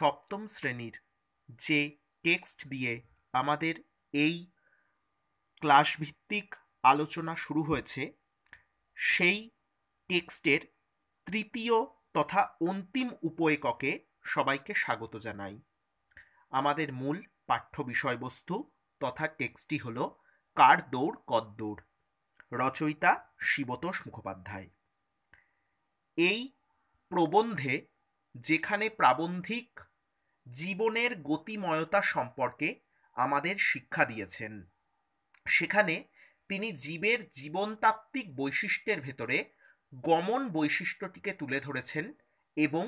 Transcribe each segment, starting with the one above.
সপ্তম শ্রেণীর যে টেক্সট দিয়ে আমাদের এই ক্লাসভিত্তিক আলোচনা শুরু হয়েছে সেই টেক্সটের তৃতীয় তথা অন্তিম উপএককে সবাইকে স্বাগত জানাই আমাদের মূল পাঠ্য বিষয়বস্তু তথা টেক্সটটি হল কার দৌড় কদ্দৌড় রচয়িতা শিবতোষ মুখোপাধ্যায় এই প্রবন্ধে যেখানে প্রাবন্ধিক জীবনের গতিময়তা সম্পর্কে আমাদের শিক্ষা দিয়েছেন সেখানে তিনি জীবের জীবনতাত্ত্বিক বৈশিষ্ট্যের ভেতরে গমন বৈশিষ্ট্যটিকে তুলে ধরেছেন এবং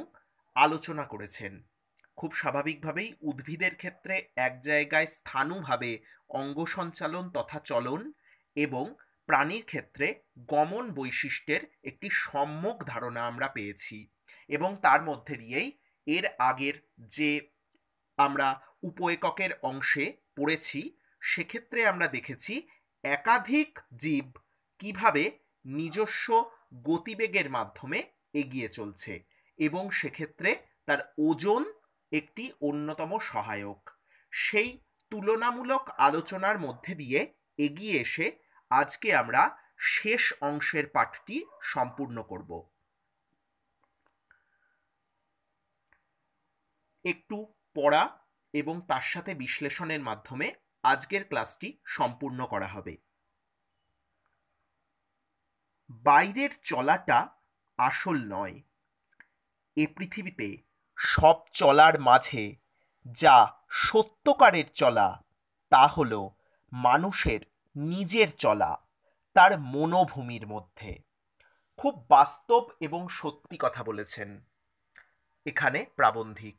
আলোচনা করেছেন খুব স্বাভাবিকভাবেই উদ্ভিদের ক্ষেত্রে এক জায়গায় স্থানুভাবে অঙ্গ সঞ্চালন তথা চলন এবং প্রাণীর ক্ষেত্রে গমন বৈশিষ্ট্যের একটি সম্যক ধারণা আমরা পেয়েছি এবং তার মধ্যে দিয়েই এর আগের যে আমরা উপ এককের অংশে পড়েছি সেক্ষেত্রে আমরা দেখেছি একাধিক জীব কিভাবে নিজস্ব গতিবেগের মাধ্যমে এগিয়ে চলছে এবং সেক্ষেত্রে তার ওজন একটি অন্যতম সহায়ক সেই তুলনামূলক আলোচনার মধ্যে দিয়ে এগিয়ে এসে আজকে আমরা শেষ অংশের পাঠটি সম্পূর্ণ করব একটু পড়া এবং তার সাথে বিশ্লেষণের মাধ্যমে আজকের ক্লাসটি সম্পূর্ণ করা হবে বাইরের চলাটা আসল নয় এ পৃথিবীতে সব চলার মাঝে যা সত্যকারের চলা তা হল মানুষের নিজের চলা তার মনোভূমির মধ্যে খুব বাস্তব এবং সত্যি কথা বলেছেন এখানে প্রাবন্ধিক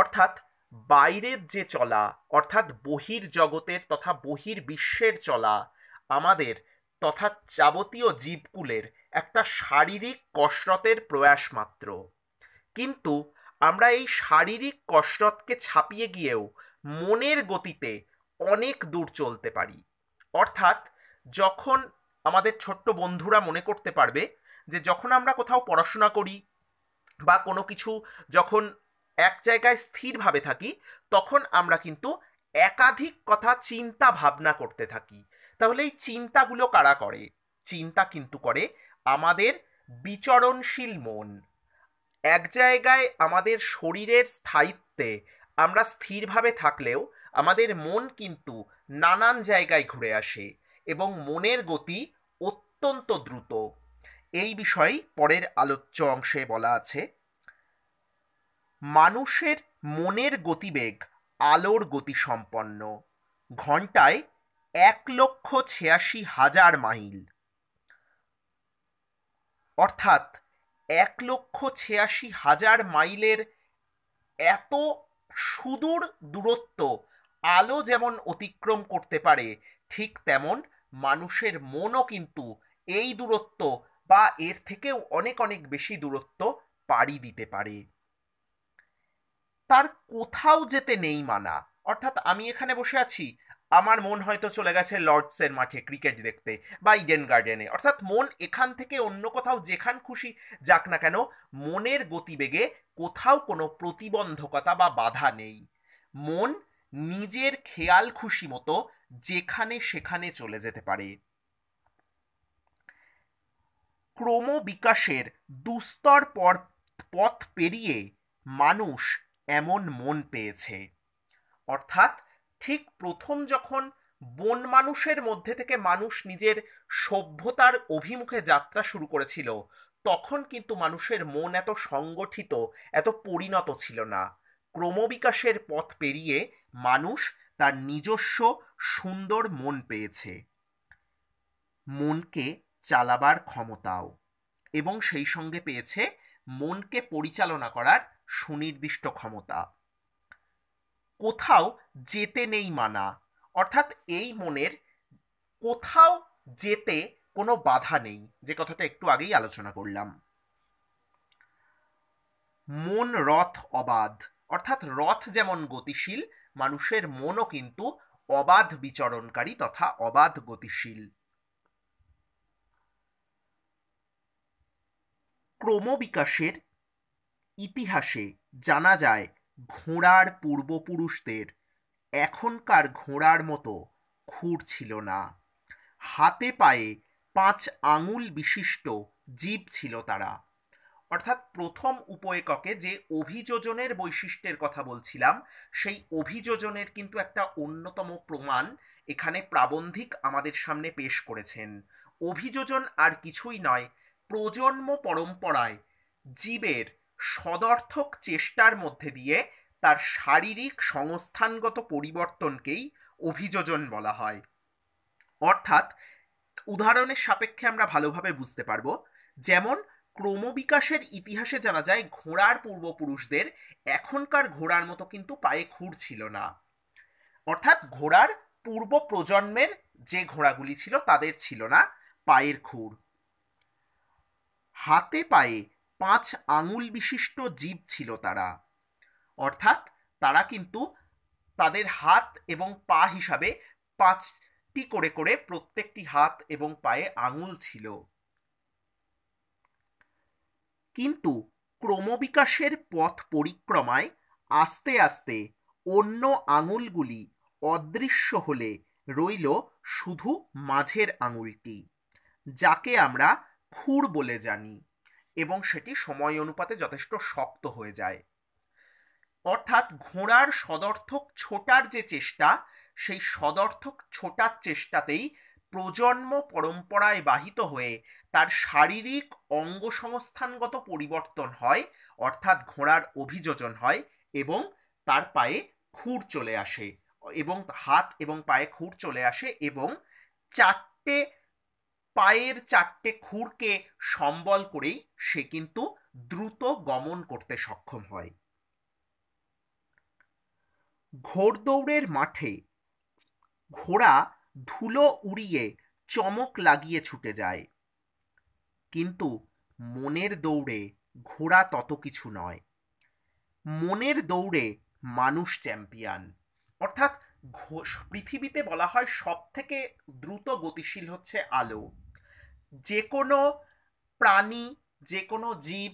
অর্থাৎ বাইরের যে চলা অর্থাৎ বহির জগতের তথা বহির বিশ্বের চলা আমাদের তথা যাবতীয় জীবকুলের একটা শারীরিক কসরতের প্রয়াস মাত্র কিন্তু আমরা এই শারীরিক কসরতকে ছাপিয়ে গিয়েও মনের গতিতে অনেক দূর চলতে পারি অর্থাৎ যখন আমাদের ছোট্ট বন্ধুরা মনে করতে পারবে যে যখন আমরা কোথাও পড়াশোনা করি বা কোনো কিছু যখন এক জায়গায় স্থিরভাবে থাকি তখন আমরা কিন্তু একাধিক কথা চিন্তা ভাবনা করতে থাকি তাহলে এই চিন্তাগুলো কারা করে চিন্তা কিন্তু করে আমাদের বিচরণশীল মন এক জায়গায় আমাদের শরীরের স্থায়িত্বে আমরা স্থিরভাবে থাকলেও আমাদের মন কিন্তু নানান জায়গায় ঘুরে আসে এবং মনের গতি অত্যন্ত দ্রুত এই বিষয় পরের আলোচ্য অংশে বলা আছে মানুষের মনের গতিবেগ আলোর গতিসম্পন্ন ঘন্টায় এক লক্ষ ছিয়াশি হাজার মাইল অর্থাৎ এক লক্ষ ছিয়াশি হাজার মাইলের এত সুদূর দূরত্ব আলো যেমন অতিক্রম করতে পারে ঠিক তেমন মানুষের মনও কিন্তু এই দূরত্ব বা এর থেকেও অনেক অনেক বেশি দূরত্ব পাড়ি দিতে পারে তার কোথাও যেতে নেই মানা অর্থাৎ আমি এখানে বসে আছি আমার মন হয়তো চলে গেছে লর্ডসের মাঠে ক্রিকেট দেখতে বা ইডেন গার্ডেনে অর্থাৎ মন এখান থেকে অন্য কোথাও যেখান খুশি যাক না কেন মনের গতিবেগে কোথাও কোনো প্রতিবন্ধকতা বা বাধা নেই মন নিজের খেয়াল খুশি মতো যেখানে সেখানে চলে যেতে পারে ক্রমবিকাশের দুস্তর পথ পেরিয়ে মানুষ এমন মন পেয়েছে অর্থাৎ ঠিক প্রথম যখন বন মানুষের মধ্যে থেকে মানুষ নিজের সভ্যতার অভিমুখে যাত্রা শুরু করেছিল তখন কিন্তু মানুষের মন এত সংগঠিত এত পরিণত ছিল না ক্রমবিকাশের পথ পেরিয়ে মানুষ তার নিজস্ব সুন্দর মন পেয়েছে মনকে চালাবার ক্ষমতাও এবং সেই সঙ্গে পেয়েছে মনকে পরিচালনা করার সুনির্দিষ্ট ক্ষমতা কোথাও যেতে নেই মানা অর্থাৎ এই মনের কোথাও যেতে কোনো বাধা নেই যে কথাটা একটু আগেই আলোচনা করলাম মন রথ অবাধ অর্থাৎ রথ যেমন গতিশীল মানুষের মনও কিন্তু অবাধ বিচরণকারী তথা অবাধ গতিশীল ক্রমবিকাশের ইতিহাসে জানা যায় ঘোড়ার পূর্বপুরুষদের এখনকার ঘোড়ার মতো খুর ছিল না হাতে পায়ে পাঁচ আঙুল বিশিষ্ট জীব ছিল তারা অর্থাৎ প্রথম উপএককে যে অভিযোজনের বৈশিষ্ট্যের কথা বলছিলাম সেই অভিযোজনের কিন্তু একটা অন্যতম প্রমাণ এখানে প্রাবন্ধিক আমাদের সামনে পেশ করেছেন অভিযোজন আর কিছুই নয় প্রজন্ম পরম্পরায় জীবের সদর্থক চেষ্টার মধ্যে দিয়ে তার শারীরিক সংস্থানগত পরিবর্তনকেই অভিযোজন বলা হয় অর্থাৎ উদাহরণের সাপেক্ষে আমরা ভালোভাবে বুঝতে পারবো যেমন ক্রমবিকাশের ইতিহাসে জানা যায় ঘোড়ার পূর্বপুরুষদের এখনকার ঘোড়ার মতো কিন্তু পায়ে খুর ছিল না অর্থাৎ ঘোড়ার পূর্ব প্রজন্মের যে ঘোড়াগুলি ছিল তাদের ছিল না পায়ের খুর হাতে পায়ে পাঁচ আঙুল বিশিষ্ট জীব ছিল তারা অর্থাৎ তারা কিন্তু তাদের হাত এবং পা হিসাবে পাঁচটি করে করে প্রত্যেকটি হাত এবং পায়ে আঙুল ছিল কিন্তু ক্রমবিকাশের পথ পরিক্রমায় আস্তে আস্তে অন্য আঙুলগুলি অদৃশ্য হলে রইল শুধু মাঝের আঙুলটি যাকে আমরা খুর বলে জানি এবং সেটি সময় অনুপাতে যথেষ্ট শক্ত হয়ে যায় অর্থাৎ ঘোড়ার সদর্থক ছোটার যে চেষ্টা সেই সদর্থক ছোটার চেষ্টাতেই প্রজন্ম পরম্পরায় বাহিত হয়ে তার শারীরিক অঙ্গ সংস্থানগত পরিবর্তন হয় অর্থাৎ ঘোড়ার অভিযোজন হয় এবং তার পায়ে খুর চলে আসে এবং হাত এবং পায়ে খুর চলে আসে এবং চারটে পায়ের চারটে খুঁড়কে সম্বল করেই সে কিন্তু দ্রুত গমন করতে সক্ষম হয় ঘোড়দৌড়ের মাঠে ঘোড়া ধুলো উড়িয়ে চমক লাগিয়ে ছুটে যায় কিন্তু মনের দৌড়ে ঘোড়া তত কিছু নয় মনের দৌড়ে মানুষ চ্যাম্পিয়ন অর্থাৎ পৃথিবীতে বলা হয় সব থেকে দ্রুত গতিশীল হচ্ছে আলো যে কোনো প্রাণী যে কোনো জীব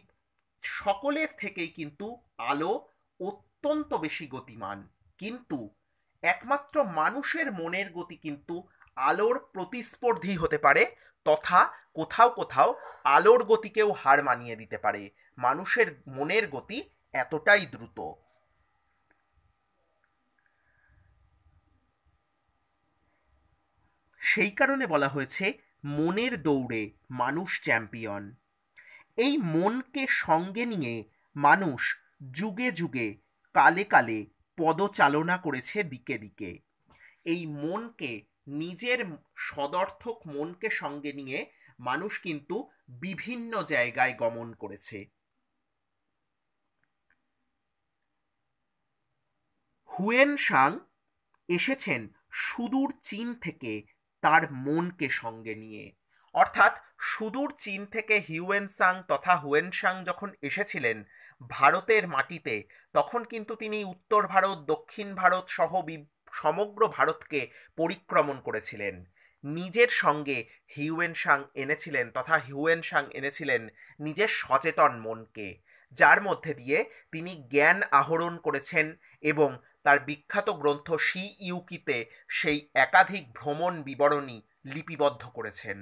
সকলের থেকেই কিন্তু আলো অত্যন্ত বেশি গতিমান কিন্তু একমাত্র মানুষের মনের গতি কিন্তু আলোর প্রতিস্পর্ধী হতে পারে তথা কোথাও কোথাও আলোর গতিকেও হার মানিয়ে দিতে পারে মানুষের মনের গতি এতটাই দ্রুত সেই কারণে বলা হয়েছে মনের দৌড়ে মানুষ চ্যাম্পিয়ন এই মনকে সঙ্গে নিয়ে মানুষ যুগে যুগে কালে কালে পদচালনা করেছে দিকে দিকে এই মনকে নিজের সদর্থক মনকে সঙ্গে নিয়ে মানুষ কিন্তু বিভিন্ন জায়গায় গমন করেছে হুয়েন সাং এসেছেন সুদূর চীন থেকে তার মনকে সঙ্গে নিয়ে অর্থাৎ সুদূর চীন থেকে হিউয়েনসাং তথা হুয়েনসাং যখন এসেছিলেন ভারতের মাটিতে তখন কিন্তু তিনি উত্তর ভারত দক্ষিণ ভারত সহ সমগ্র ভারতকে পরিক্রমণ করেছিলেন নিজের সঙ্গে হিউয়েনসাং এনেছিলেন তথা হিউয়েনসাং এনেছিলেন নিজের সচেতন মনকে যার মধ্যে দিয়ে তিনি জ্ঞান আহরণ করেছেন এবং তার বিখ্যাত গ্রন্থ সি ইউকিতে সেই একাধিক ভ্রমণ বিবরণী লিপিবদ্ধ করেছেন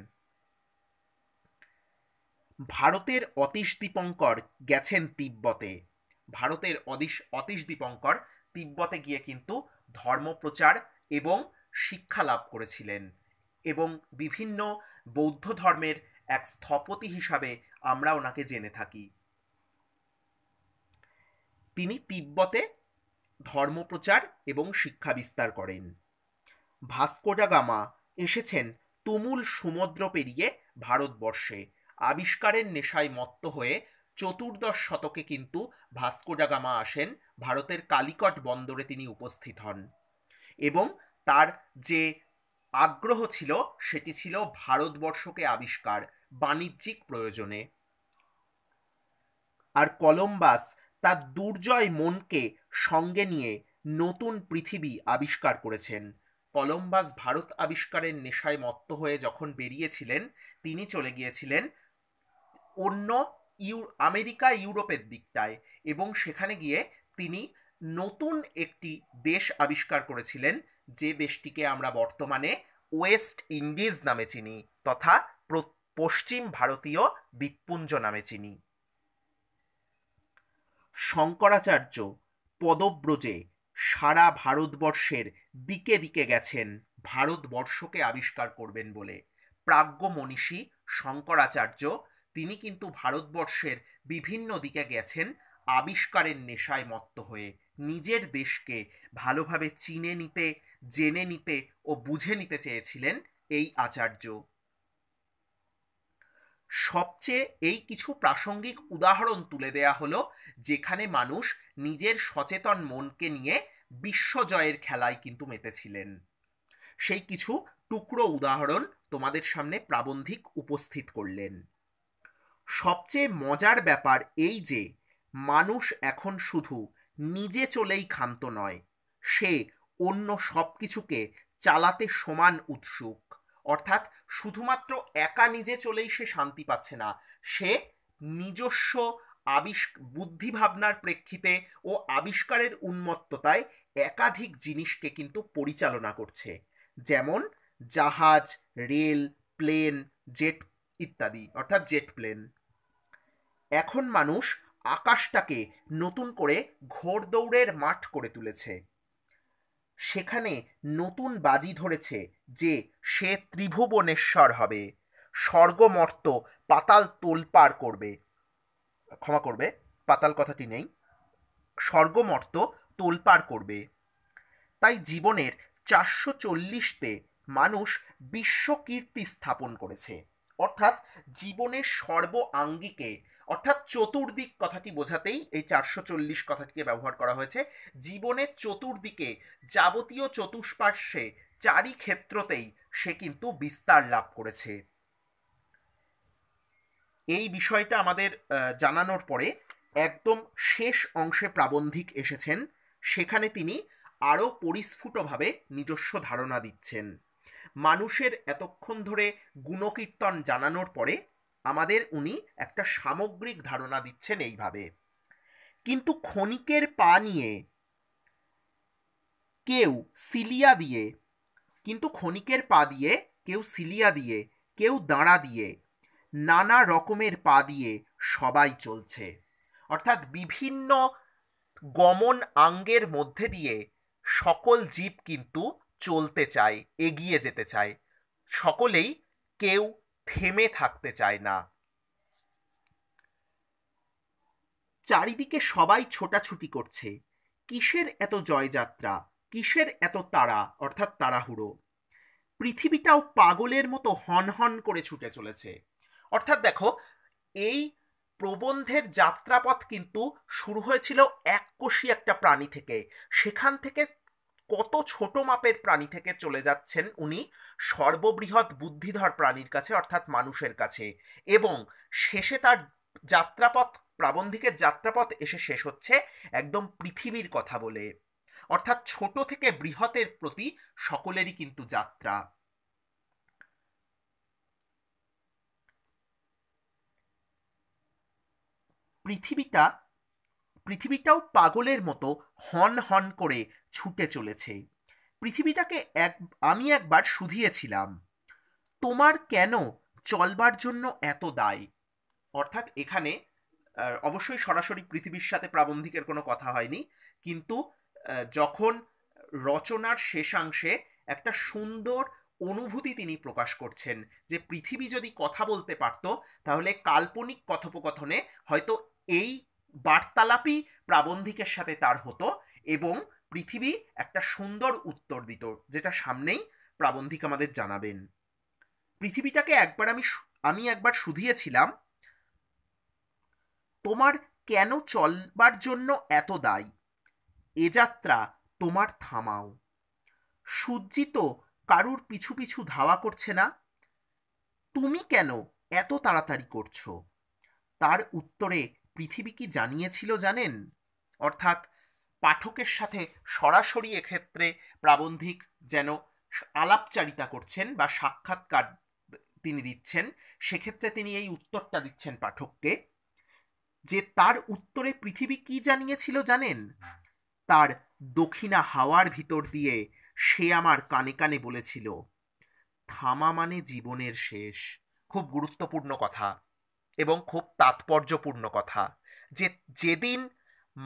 ভারতের অতীশ দীপঙ্কর গেছেন তিব্বতে ভারতের অদিশ অতীশ দীপঙ্কর তিব্বতে গিয়ে কিন্তু ধর্মপ্রচার এবং শিক্ষা লাভ করেছিলেন এবং বিভিন্ন বৌদ্ধ ধর্মের এক স্থপতি হিসাবে আমরা ওনাকে জেনে থাকি তিনি তিব্বতে ধর্মপ্রচার এবং শিক্ষা বিস্তার করেন ভাস্কোডা গামা এসেছেন তুমুল সমুদ্র পেরিয়ে ভারতবর্ষে আবিষ্কারের নেশায় মত্ত হয়ে চতুর্দশ শতকে কিন্তু ভাস্কোডা গামা আসেন ভারতের কালিকট বন্দরে তিনি উপস্থিত হন এবং তার যে আগ্রহ ছিল সেটি ছিল ভারতবর্ষকে আবিষ্কার বাণিজ্যিক প্রয়োজনে আর কলম্বাস তার দুর্জয় মনকে সঙ্গে নিয়ে নতুন পৃথিবী আবিষ্কার করেছেন কলম্বাস ভারত আবিষ্কারের নেশায় মত্ত হয়ে যখন বেরিয়েছিলেন তিনি চলে গিয়েছিলেন অন্য ইউ আমেরিকা ইউরোপের দিকটায় এবং সেখানে গিয়ে তিনি নতুন একটি দেশ আবিষ্কার করেছিলেন যে দেশটিকে আমরা বর্তমানে ওয়েস্ট ইন্ডিজ নামে চিনি তথা পশ্চিম ভারতীয় দ্বীপপুঞ্জ নামে চিনি শঙ্করাচার্য পদব্রজে সারা ভারতবর্ষের দিকে দিকে গেছেন ভারতবর্ষকে আবিষ্কার করবেন বলে প্রাজ্ঞ মনীষী শঙ্করাচার্য তিনি কিন্তু ভারতবর্ষের বিভিন্ন দিকে গেছেন আবিষ্কারের নেশায় মত্ত হয়ে নিজের দেশকে ভালোভাবে চিনে নিতে জেনে নিতে ও বুঝে নিতে চেয়েছিলেন এই আচার্য সবচেয়ে এই কিছু প্রাসঙ্গিক উদাহরণ তুলে দেয়া হলো যেখানে মানুষ নিজের সচেতন মনকে নিয়ে বিশ্বজয়ের খেলায় কিন্তু মেতেছিলেন সেই কিছু টুকরো উদাহরণ তোমাদের সামনে প্রাবন্ধিক উপস্থিত করলেন সবচেয়ে মজার ব্যাপার এই যে মানুষ এখন শুধু নিজে চলেই ক্ষান্ত নয় সে অন্য সব কিছুকে চালাতে সমান উৎসুক অর্থাৎ শুধুমাত্র একা নিজে চলেই সে শান্তি পাচ্ছে না সে নিজস্ব আবিষ বুদ্ধি ভাবনার প্রেক্ষিতে ও আবিষ্কারের উন্মত্ততায় একাধিক জিনিসকে কিন্তু পরিচালনা করছে যেমন জাহাজ রেল প্লেন জেট ইত্যাদি অর্থাৎ জেট প্লেন এখন মানুষ আকাশটাকে নতুন করে দৌড়ের মাঠ করে তুলেছে সেখানে নতুন বাজি ধরেছে যে সে ত্রিভুবনেশ্বর হবে স্বর্গমর্ত পাতাল পার করবে ক্ষমা করবে পাতাল কথাটি নেই স্বর্গমর্ত পার করবে তাই জীবনের চারশো চল্লিশতে মানুষ বিশ্বকীর্তি স্থাপন করেছে অর্থাৎ জীবনের সর্ব আঙ্গিকে অর্থাৎ চতুর্দিক কথাটি বোঝাতেই এই চারশো চল্লিশ কথাটিকে ব্যবহার করা হয়েছে জীবনের চতুর্দিকে যাবতীয় চতুষ্পার্শ্বে চারি ক্ষেত্রতেই সে কিন্তু বিস্তার লাভ করেছে এই বিষয়টা আমাদের জানানোর পরে একদম শেষ অংশে প্রাবন্ধিক এসেছেন সেখানে তিনি আরও পরিস্ফুটভাবে নিজস্ব ধারণা দিচ্ছেন মানুষের এতক্ষণ ধরে গুণকীর্তন জানানোর পরে আমাদের উনি একটা সামগ্রিক ধারণা দিচ্ছেন এইভাবে কিন্তু ক্ষণিকের পা নিয়ে কেউ সিলিয়া দিয়ে কিন্তু ক্ষণিকের পা দিয়ে কেউ সিলিয়া দিয়ে কেউ দাঁড়া দিয়ে নানা রকমের পা দিয়ে সবাই চলছে অর্থাৎ বিভিন্ন গমন আঙ্গের মধ্যে দিয়ে সকল জীব কিন্তু চলতে চায় এগিয়ে যেতে চায় সকলেই কেউ থেমে থাকতে চায় না চারিদিকে সবাই ছোটাছুটি করছে কিসের এত জয়যাত্রা কিসের এত তারা অর্থাৎ তাড়াহুড়ো পৃথিবীটাও পাগলের মতো হনহন করে ছুটে চলেছে অর্থাৎ দেখো এই প্রবন্ধের যাত্রাপথ কিন্তু শুরু হয়েছিল এককোষী একটা প্রাণী থেকে সেখান থেকে কত ছোট মাপের প্রাণী থেকে চলে যাচ্ছেন উনি সর্ববৃহৎ বুদ্ধিধর প্রাণীর কাছে অর্থাৎ মানুষের কাছে এবং শেষে তার যাত্রাপথ প্রাবন্ধিকের যাত্রাপথ এসে শেষ হচ্ছে একদম পৃথিবীর কথা বলে অর্থাৎ ছোট থেকে বৃহতের প্রতি সকলেরই কিন্তু যাত্রা পৃথিবীটা পৃথিবীটাও পাগলের মতো হন হন করে ছুটে চলেছে পৃথিবীটাকে এক আমি একবার শুধিয়েছিলাম তোমার কেন চলবার জন্য এত দায় অর্থাৎ এখানে অবশ্যই সরাসরি পৃথিবীর সাথে প্রাবন্ধিকের কোনো কথা হয়নি কিন্তু যখন রচনার শেষাংশে একটা সুন্দর অনুভূতি তিনি প্রকাশ করছেন যে পৃথিবী যদি কথা বলতে পারত তাহলে কাল্পনিক কথোপকথনে হয়তো এই বার্তালাপি প্রাবন্ধিকের সাথে তার হতো এবং পৃথিবী একটা সুন্দর উত্তর দিত যেটা সামনেই প্রাবন্ধিক আমাদের জানাবেন পৃথিবীটাকে একবার আমি আমি একবার শুধিয়েছিলাম তোমার কেন চলবার জন্য এত দায়ী এ যাত্রা তোমার থামাও সূর্যিত কারুর পিছু পিছু ধাওয়া করছে না তুমি কেন এত তাড়াতাড়ি করছো তার উত্তরে পৃথিবী কি জানিয়েছিল জানেন অর্থাৎ পাঠকের সাথে সরাসরি এক্ষেত্রে প্রাবন্ধিক যেন আলাপচারিতা করছেন বা সাক্ষাৎকার তিনি দিচ্ছেন সেক্ষেত্রে তিনি এই উত্তরটা দিচ্ছেন পাঠককে যে তার উত্তরে পৃথিবী কি জানিয়েছিল জানেন তার দক্ষিণা হাওয়ার ভিতর দিয়ে সে আমার কানে কানে বলেছিল থামা মানে জীবনের শেষ খুব গুরুত্বপূর্ণ কথা এবং খুব তাৎপর্যপূর্ণ কথা যে যেদিন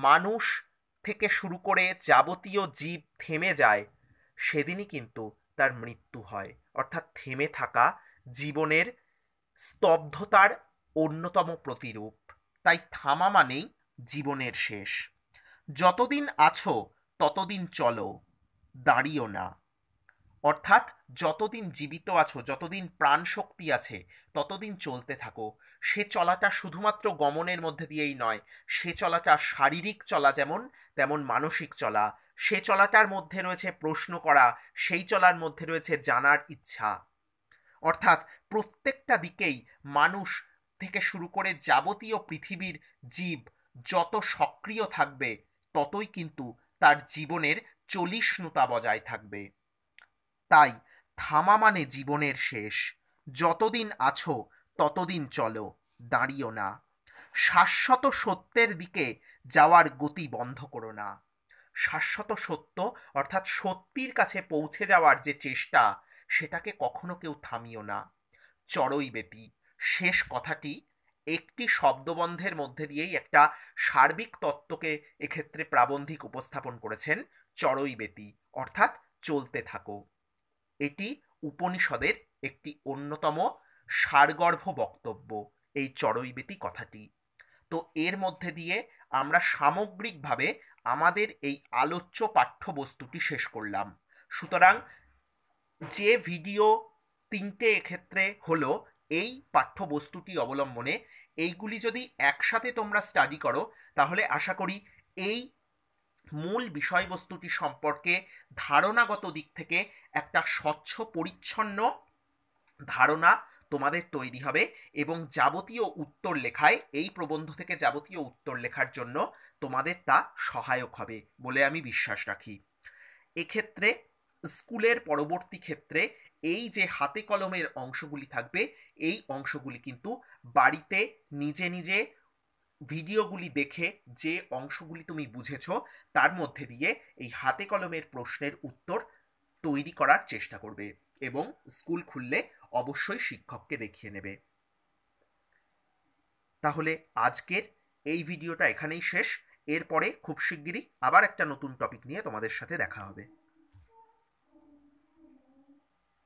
মানুষ থেকে শুরু করে যাবতীয় জীব থেমে যায় সেদিনই কিন্তু তার মৃত্যু হয় অর্থাৎ থেমে থাকা জীবনের স্তব্ধতার অন্যতম প্রতিরূপ তাই থামা মানেই জীবনের শেষ যতদিন আছো ততদিন চলো দাঁড়িও না অর্থাৎ যতদিন জীবিত আছো যতদিন প্রাণ শক্তি আছে ততদিন চলতে থাকো সে চলাটা শুধুমাত্র গমনের মধ্যে দিয়েই নয় সে চলাটা শারীরিক চলা যেমন তেমন মানসিক চলা সে চলাটার মধ্যে রয়েছে প্রশ্ন করা সেই চলার মধ্যে রয়েছে জানার ইচ্ছা অর্থাৎ প্রত্যেকটা দিকেই মানুষ থেকে শুরু করে যাবতীয় পৃথিবীর জীব যত সক্রিয় থাকবে ততই কিন্তু তার জীবনের চলিষ্ণুতা বজায় থাকবে তাই থামা মানে জীবনের শেষ যতদিন আছো ততদিন চলো দাঁড়িও না শাশ্বত সত্যের দিকে যাওয়ার গতি বন্ধ করো না শাশ্বত সত্য অর্থাৎ সত্যির কাছে পৌঁছে যাওয়ার যে চেষ্টা সেটাকে কখনো কেউ থামিও না চড়ই ব্যাপী শেষ কথাটি একটি শব্দবন্ধের মধ্যে দিয়েই একটা সার্বিক তত্ত্বকে এক্ষেত্রে প্রাবন্ধিক উপস্থাপন করেছেন চড়ই ব্যতী অর্থাৎ চলতে থাকো এটি উপনিষদের একটি অন্যতম সারগর্ভ বক্তব্য এই চড়ইবেতি কথাটি তো এর মধ্যে দিয়ে আমরা সামগ্রিকভাবে আমাদের এই আলোচ্য পাঠ্যবস্তুটি শেষ করলাম সুতরাং যে ভিডিও তিনটে ক্ষেত্রে হলো এই পাঠ্যবস্তুটি অবলম্বনে এইগুলি যদি একসাথে তোমরা স্টাডি করো তাহলে আশা করি এই মূল বিষয়বস্তুটি সম্পর্কে ধারণাগত দিক থেকে একটা স্বচ্ছ পরিচ্ছন্ন ধারণা তোমাদের তৈরি হবে এবং যাবতীয় উত্তর লেখায় এই প্রবন্ধ থেকে যাবতীয় উত্তর লেখার জন্য তোমাদের তা সহায়ক হবে বলে আমি বিশ্বাস রাখি এক্ষেত্রে স্কুলের পরবর্তী ক্ষেত্রে এই যে হাতে কলমের অংশগুলি থাকবে এই অংশগুলি কিন্তু বাড়িতে নিজে নিজে ভিডিওগুলি দেখে যে অংশগুলি তুমি বুঝেছ তার মধ্যে দিয়ে এই হাতে কলমের প্রশ্নের উত্তর তৈরি করার চেষ্টা করবে এবং স্কুল খুললে অবশ্যই শিক্ষককে দেখিয়ে নেবে তাহলে আজকের এই ভিডিওটা এখানেই শেষ এরপরে খুব শিগগিরই আবার একটা নতুন টপিক নিয়ে তোমাদের সাথে দেখা হবে